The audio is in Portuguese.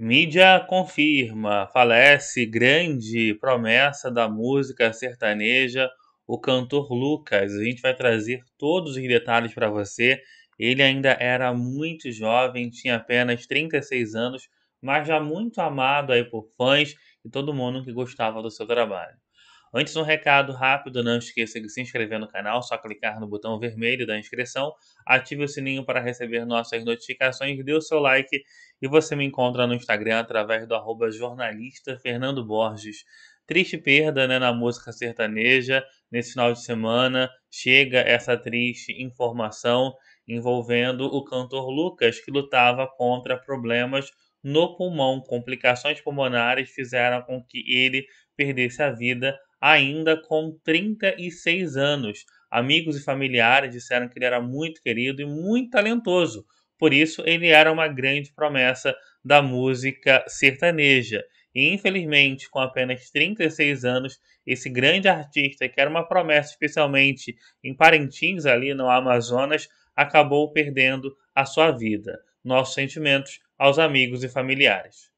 Mídia confirma, falece grande promessa da música sertaneja, o cantor Lucas. A gente vai trazer todos os detalhes para você. Ele ainda era muito jovem, tinha apenas 36 anos, mas já muito amado aí por fãs e todo mundo que gostava do seu trabalho. Antes, um recado rápido: não esqueça de se inscrever no canal, só clicar no botão vermelho da inscrição, ative o sininho para receber nossas notificações, dê o seu like e você me encontra no Instagram através do arroba jornalista Fernando Borges. Triste perda né, na música sertaneja nesse final de semana. Chega essa triste informação envolvendo o cantor Lucas, que lutava contra problemas no pulmão. Complicações pulmonares fizeram com que ele perdesse a vida ainda com 36 anos. Amigos e familiares disseram que ele era muito querido e muito talentoso. Por isso, ele era uma grande promessa da música sertaneja. E infelizmente, com apenas 36 anos, esse grande artista, que era uma promessa especialmente em Parintins, ali no Amazonas, acabou perdendo a sua vida. Nossos sentimentos aos amigos e familiares.